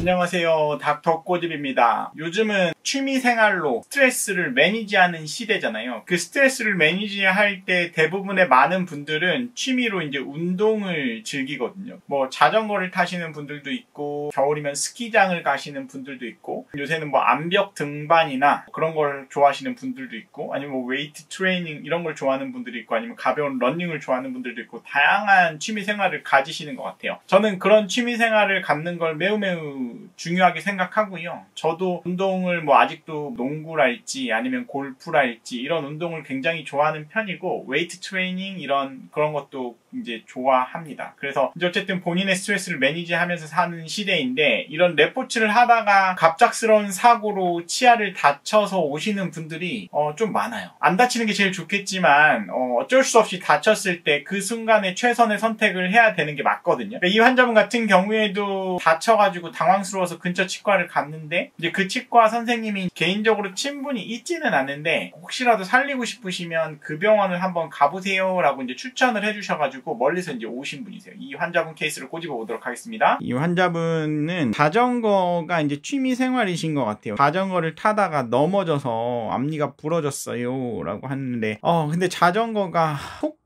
안녕하세요 닥터 꼬집입니다 요즘은 취미생활로 스트레스를 매니지하는 시대잖아요 그 스트레스를 매니지할 때 대부분의 많은 분들은 취미로 이제 운동을 즐기거든요 뭐 자전거를 타시는 분들도 있고 겨울이면 스키장을 가시는 분들도 있고 요새는 뭐 암벽 등반이나 그런 걸 좋아하시는 분들도 있고 아니면 뭐 웨이트 트레이닝 이런 걸 좋아하는 분들이 있고 아니면 가벼운 런닝을 좋아하는 분들도 있고 다양한 취미생활을 가지시는 것 같아요 저는 그런 취미생활을 갖는 걸 매우 매우 중요하게 생각하고요. 저도 운동을 뭐 아직도 농구랄지 아니면 골프랄지 이런 운동을 굉장히 좋아하는 편이고 웨이트 트레이닝 이런 그런 것도 이제 좋아합니다. 그래서 어쨌든 본인의 스트레스를 매니지하면서 사는 시대인데 이런 레포츠를 하다가 갑작스러운 사고로 치아를 다쳐서 오시는 분들이 어, 좀 많아요. 안 다치는 게 제일 좋겠지만 어, 쩔수 없이 다쳤을 때 그 순간에 최선의 선택을 해야 되는 게 맞거든요. 그러니까 이 환자분 같은 경우에도 다쳐가지고 당황스러워서 근처 치과를 갔는데 이제 그 치과 선생님이 개인적으로 친분이 있지는 않은데 혹시라도 살리고 싶으시면 그 병원을 한번 가보세요라고 이제 추천을 해주셔가지고 해가지고 멀리서 이제 오신 분이세요. 이 환자분 케이스를 꼬집어 보도록 하겠습니다. 이 환자분은 자전거가 이제 취미 생활이신 것 같아요. 자전거를 타다가 넘어져서 앞니가 부러졌어요. 라고 하는데, 어, 근데 자전거가 속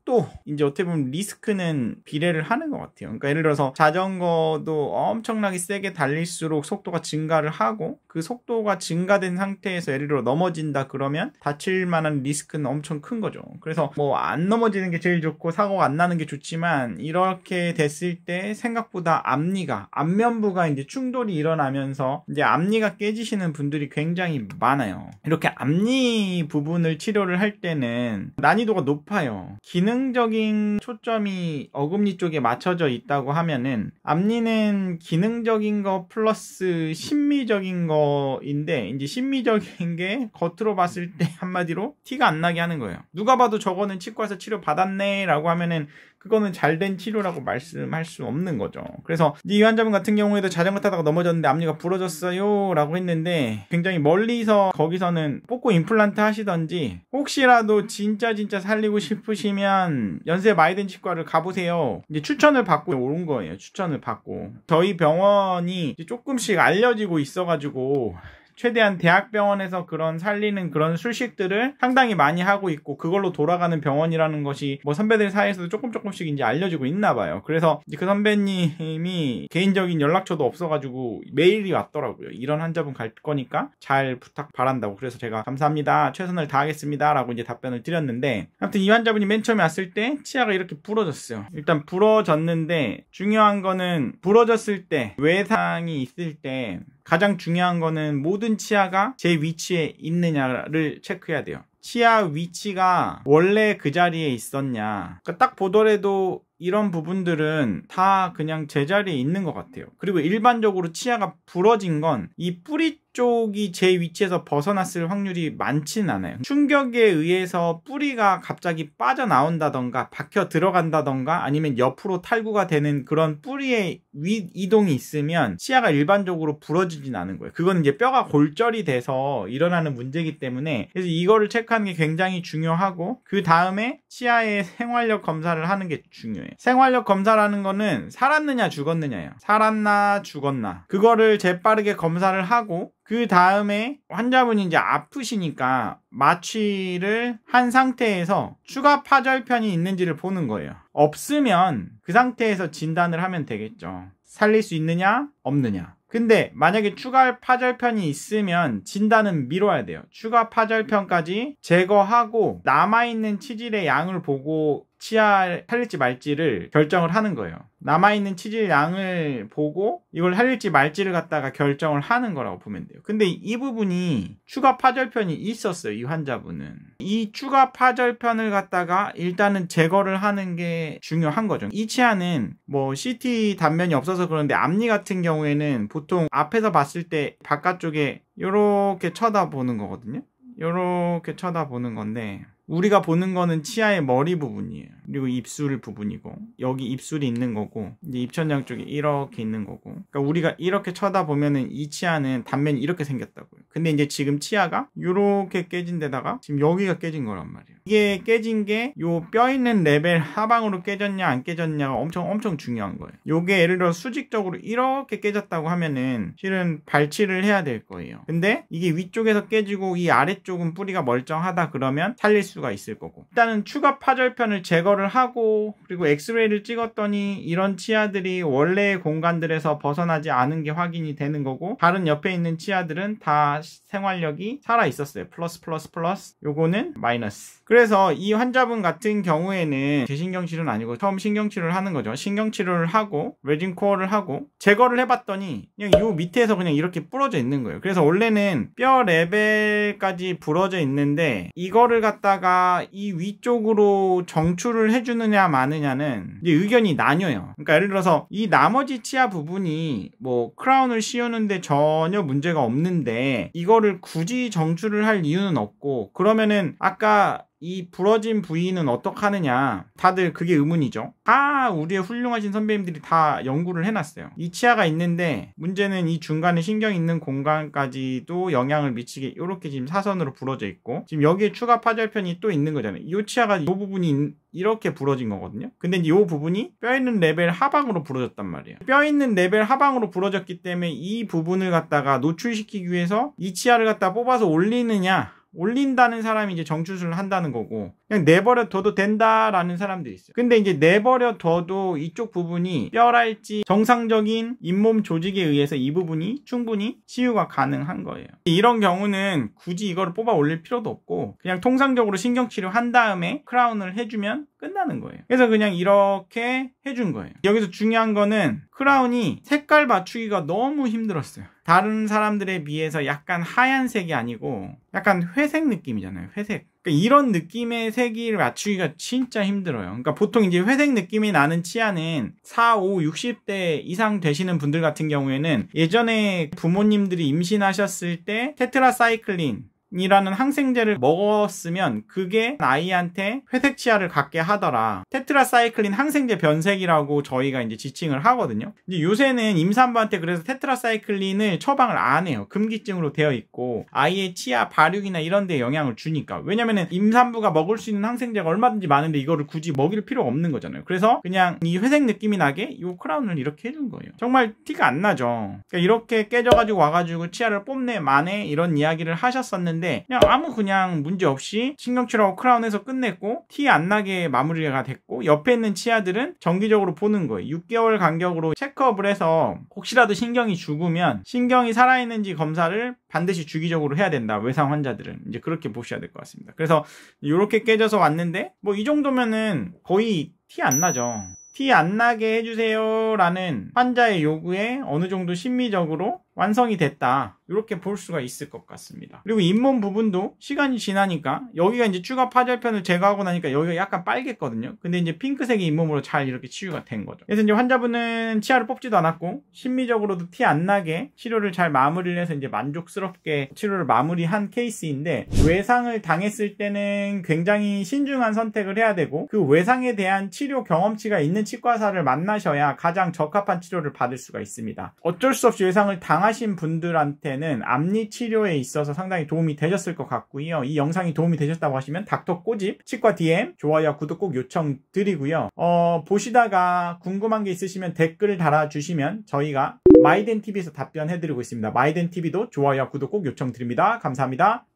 이제 어떻게 보면 리스크는 비례를 하는 것 같아요. 그러니까 예를 들어서 자전거도 엄청나게 세게 달릴수록 속도가 증가를 하고 그 속도가 증가된 상태에서 예를 들어 넘어진다 그러면 다칠 만한 리스크는 엄청 큰 거죠. 그래서 뭐 안 넘어지는 게 제일 좋고 사고가 안 나는 게 좋지만 이렇게 됐을 때 생각보다 앞니가 앞면부가 이제 충돌이 일어나면서 이제 앞니가 깨지시는 분들이 굉장히 많아요. 이렇게 앞니 부분을 치료를 할 때는 난이도가 높아요. 기능 기능적인 초점이 어금니 쪽에 맞춰져 있다고 하면은 앞니는 기능적인 거 플러스 심미적인 거인데 이제 심미적인 게 겉으로 봤을 때 한마디로 티가 안 나게 하는 거예요. 누가 봐도 저거는 치과에서 치료 받았네라고 하면은 그거는 잘 된 치료라고 말씀할 수 없는 거죠. 그래서 이 환자분 같은 경우에도 자전거 타다가 넘어졌는데 앞니가 부러졌어요 라고 했는데 굉장히 멀리서 거기서는 뽑고 임플란트 하시던지 혹시라도 진짜 진짜 살리고 싶으시면 연세 마이든 치과를 가보세요. 이제 추천을 받고 오온 거예요. 추천을 받고 저희 병원이 조금씩 알려지고 있어가지고 최대한 대학병원에서 그런 살리는 그런 술식들을 상당히 많이 하고 있고 그걸로 돌아가는 병원이라는 것이 뭐 선배들 사이에서도 조금 조금씩 이제 알려지고 있나 봐요. 그래서 그 선배님이 개인적인 연락처도 없어가지고 메일이 왔더라고요. 이런 환자분 갈 거니까 잘 부탁 바란다고. 그래서 제가 감사합니다. 최선을 다하겠습니다라고 이제 답변을 드렸는데 아무튼 이 환자분이 맨 처음에 왔을 때 치아가 이렇게 부러졌어요. 일단 부러졌는데 중요한 거는 부러졌을 때 외상이 있을 때 가장 중요한 거는 모든 치아가 제 위치에 있느냐를 체크해야 돼요. 치아 위치가 원래 그 자리에 있었냐. 그러니까 딱 보더라도 이런 부분들은 다 그냥 제자리에 있는 것 같아요. 그리고 일반적으로 치아가 부러진 건 이 뿌리 쪽이 제 위치에서 벗어났을 확률이 많진 않아요. 충격에 의해서 뿌리가 갑자기 빠져나온다던가 박혀 들어간다던가 아니면 옆으로 탈구가 되는 그런 뿌리의 위 이동이 있으면 치아가 일반적으로 부러지진 않은 거예요. 그건 이제 뼈가 골절이 돼서 일어나는 문제이기 때문에 그래서 이거를 체크하는 게 굉장히 중요하고 그 다음에 치아의 생활력 검사를 하는 게 중요해요. 중요해. 생활력 검사라는 거는 살았느냐 죽었느냐요 살았나 죽었나. 그거를 재빠르게 검사를 하고 그 다음에 환자분이 이제 아프시니까 마취를 한 상태에서 추가 파절편이 있는지를 보는 거예요. 없으면 그 상태에서 진단을 하면 되겠죠. 살릴 수 있느냐 없느냐. 근데 만약에 추가 파절편이 있으면 진단은 미뤄야 돼요. 추가 파절편까지 제거하고 남아있는 치질의 양을 보고 치아 살릴지 말지를 결정을 하는 거예요. 남아있는 치질 양을 보고 이걸 살릴지 말지를 갖다가 결정을 하는 거라고 보면 돼요. 근데 이 부분이 추가 파절편이 있었어요. 이 환자분은. 이 추가 파절편을 갖다가 일단은 제거를 하는 게 중요한 거죠. 이 치아는 뭐 CT 단면이 없어서 그런데 앞니 같은 경우에는 보통 앞에서 봤을 때 바깥쪽에 이렇게 쳐다보는 거거든요. 이렇게 쳐다보는 건데 우리가 보는 거는 치아의 머리 부분이에요. 그리고 입술 부분이고 여기 입술이 있는 거고 이제 입천장 쪽이 이렇게 있는 거고 그러니까 우리가 이렇게 쳐다보면은 이 치아는 단면이 이렇게 생겼다고요. 근데 이제 지금 치아가 이렇게 깨진 데다가 지금 여기가 깨진 거란 말이에요. 이게 깨진 게 요 뼈 있는 레벨 하방으로 깨졌냐 안 깨졌냐가 엄청 엄청 중요한 거예요. 요게 예를 들어 수직적으로 이렇게 깨졌다고 하면은 실은 발치를 해야 될 거예요. 근데 이게 위쪽에서 깨지고 이 아래쪽은 뿌리가 멀쩡하다 그러면 살릴 수가 있을 거고 일단은 추가 파절편을 제거를 하고 그리고 엑스레이를 찍었더니 이런 치아들이 원래의 공간들에서 벗어나지 않은 게 확인이 되는 거고 다른 옆에 있는 치아들은 다 생활력이 살아 있었어요. 플러스 플러스 플러스 요거는 마이너스. 그래서 이 환자분 같은 경우에는 대신경치료는 아니고 처음 신경치료를 하는 거죠. 신경치료를 하고 레진 코어를 하고 제거를 해봤더니 그냥 이 밑에서 그냥 이렇게 부러져 있는 거예요. 그래서 원래는 뼈 레벨까지 부러져 있는데 이거를 갖다가 이 위쪽으로 정출을 해주느냐 마느냐는 의견이 나뉘어요. 그러니까 예를 들어서 이 나머지 치아 부분이 뭐 크라운을 씌우는데 전혀 문제가 없는데 이거를 굳이 정출을 할 이유는 없고 그러면은 아까 이 부러진 부위는 어떡하느냐 다들 그게 의문이죠 다 아, 우리의 훌륭하신 선배님들이 다 연구를 해놨어요 이 치아가 있는데 문제는 이 중간에 신경 있는 공간까지도 영향을 미치게 이렇게 지금 사선으로 부러져 있고 지금 여기에 추가 파절편이 또 있는 거잖아요 이 치아가 이 부분이 이렇게 부러진 거거든요 근데 이 부분이 뼈 있는 레벨 하방으로 부러졌단 말이에요 뼈 있는 레벨 하방으로 부러졌기 때문에 이 부분을 갖다가 노출시키기 위해서 이 치아를 갖다 뽑아서 올리느냐 올린다는 사람이 이제 정추수를 한다는 거고 그냥 내버려 둬도 된다라는 사람들이 있어요. 근데 이제 내버려 둬도 이쪽 부분이 뼈랄지 정상적인 잇몸 조직에 의해서 이 부분이 충분히 치유가 가능한 거예요. 이런 경우는 굳이 이거를 뽑아 올릴 필요도 없고 그냥 통상적으로 신경치료 한 다음에 크라운을 해주면 끝나는 거예요. 그래서 그냥 이렇게 해준 거예요. 여기서 중요한 거는 크라운이 색깔 맞추기가 너무 힘들었어요. 다른 사람들에 비해서 약간 하얀색이 아니고 약간 회색 느낌이잖아요. 회색. 그러니까 이런 느낌의 색을 맞추기가 진짜 힘들어요. 그러니까 보통 이제 회색 느낌이 나는 치아는 4, 5, 60대 이상 되시는 분들 같은 경우에는 예전에 부모님들이 임신하셨을 때 테트라사이클린 이라는 항생제를 먹었으면 그게 아이한테 회색 치아를 갖게 하더라. 테트라사이클린 항생제 변색이라고 저희가 이제 지칭을 하거든요. 이제 요새는 임산부한테 그래서 테트라사이클린을 처방을 안 해요. 금기증으로 되어 있고 아이의 치아 발육이나 이런 데 영향을 주니까. 왜냐면은 임산부가 먹을 수 있는 항생제가 얼마든지 많은데 이거를 굳이 먹일 필요가 없는 거잖아요. 그래서 그냥 이 회색 느낌이 나게 이 크라운을 이렇게 해준 거예요. 정말 티가 안 나죠. 그러니까 이렇게 깨져가지고 와가지고 치아를 뽐내 만에 이런 이야기를 하셨었는데 하는데 그냥 아무 그냥 문제 없이 신경칠하고 크라운에서 끝냈고 티 안 나게 마무리가 됐고 옆에 있는 치아들은 정기적으로 보는 거예요. 6개월 간격으로 체크업을 해서 혹시라도 신경이 죽으면 신경이 살아있는지 검사를 반드시 주기적으로 해야 된다. 외상 환자들은 이제 그렇게 보셔야 될 것 같습니다. 그래서 이렇게 깨져서 왔는데 뭐 이 정도면은 거의 티 안 나죠. 티 안 나게 해주세요 라는 환자의 요구에 어느 정도 심미적으로 완성이 됐다 이렇게 볼 수가 있을 것 같습니다 그리고 잇몸 부분도 시간이 지나니까 여기가 이제 추가 파절편을 제거하고 나니까 여기가 약간 빨갰거든요 근데 이제 핑크색의 잇몸으로 잘 이렇게 치유가 된 거죠 그래서 이제 환자분은 치아를 뽑지도 않았고 심미적으로도티 안 나게 치료를 잘 마무리를 해서 이제 만족스럽게 치료를 마무리한 케이스인데 외상을 당했을 때는 굉장히 신중한 선택을 해야 되고 그 외상에 대한 치료 경험치가 있는 치과사를 만나셔야 가장 적합한 치료를 받을 수가 있습니다 어쩔 수 없이 외상을 당한 하신 분들한테는 암니 치료에 있어서 상당히 도움이 되셨을 것 같고요. 이 영상이 도움이 되셨다고 하시면 닥터 꼬집 치과 DM 좋아요 구독 꼭 요청드리고요. 어, 보시다가 궁금한 게 있으시면 댓글 달아주시면 저희가 마이덴 TV에서 답변해드리고 있습니다. 마이덴 TV도 좋아요 구독 꼭 요청드립니다. 감사합니다.